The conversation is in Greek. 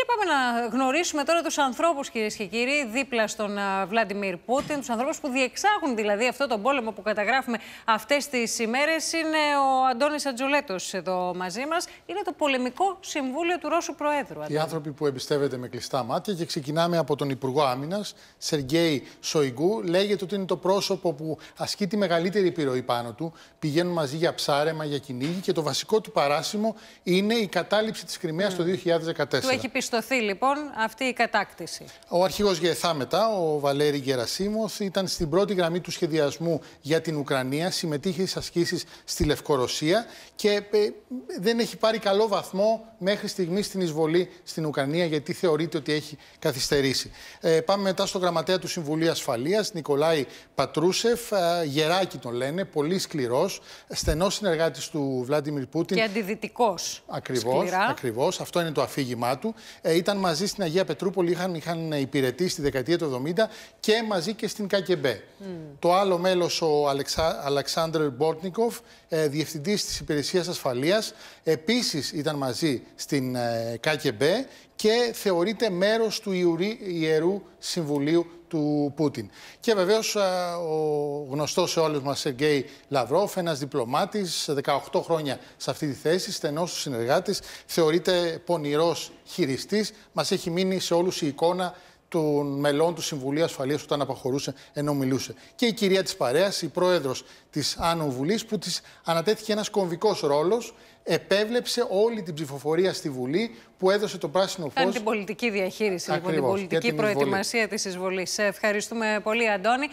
Και πάμε να γνωρίσουμε τώρα τους ανθρώπους, κυρίες και κύριοι, δίπλα στον Βλάντιμιρ Πούτιν. Τους ανθρώπους που διεξάγουν δηλαδή αυτό τον πόλεμο που καταγράφουμε αυτές τις ημέρες. Είναι ο Αντώνης Ατζολέτο εδώ μαζί μας. Είναι το πολεμικό συμβούλιο του Ρώσου Προέδρου. Οι άνθρωποι που εμπιστεύεται με κλειστά μάτια. Και ξεκινάμε από τον Υπουργό Άμυνας, Σεργέη Σοηγού, Λέγεται ότι είναι το πρόσωπο που ασκεί τη μεγαλύτερη επιρροή πάνω του. Πηγαίνουν μαζί για ψάρεμα, για κυνήγι. Και το βασικό του παράσημο είναι η κατάληψη της Κρυμαίας mm. το 2014. έχει διαπιστωθεί λοιπόν αυτή η κατάκτηση. Ο αρχηγός ΓΕΘΑ μετά, ο Βαλέρη Γερασίμος, ήταν στην πρώτη γραμμή του σχεδιασμού για την Ουκρανία, συμμετείχε στις ασκήσεις στη Λευκορωσία και ε, δεν έχει πάρει καλό βαθμό μέχρι στιγμής στην εισβολή στην Ουκρανία γιατί θεωρείται ότι έχει καθυστερήσει. Ε, πάμε μετά στο γραμματέα του Συμβουλίου Ασφαλείας, Νικολάη Πατρούσεφ, ε, γεράκι τον λένε, πολύ σκληρός, στενός συνεργάτης του Βλάντιμιρ Πούτιν. Και αντιδυτικός. Ακριβώς, ακριβώς, αυτό είναι το αφήγημά του ε, ήταν μαζί στην Αγία Πετρούπολη, είχαν, είχαν υπηρετήσει στη δεκαετία του 70 και μαζί και στην ΚΑΚΕΜΠΕ. Mm. Το άλλο μέλος, ο Αλεξα... Αλεξάνδρ Μπόρτνικοφ, ε, διευθυντής της Υπηρεσίας Ασφαλείας, επίσης ήταν μαζί στην ε, και θεωρείται μέρος του Ιερού Συμβουλίου του Πούτιν. Και βεβαίως ε, ο γνωστός σε όλους μας Σεργέη Λαυρόφ, ένας διπλωμάτης, 18 χρόνια σε αυτή τη θέση, στενός του συνεργάτης, θεωρείται πονηρός χειριστής. Μας έχει μείνει σε όλους η εικόνα των μελών του Συμβουλίου Ασφαλείας όταν απαχωρούσε ενώ μιλούσε. Και η κυρία της παρέας, η πρόεδρος της Άνω Βουλής, που της ανατέθηκε ένας κομβικός ρόλος, επέβλεψε όλη την ψηφοφορία στη Βουλή που έδωσε το πράσινο φω. Κάνει την πολιτική διαχείριση, λοιπόν, Ακριβώς, την πολιτική την προετοιμασία της εισβολής. Ευχαριστούμε πολύ, Αντώνη.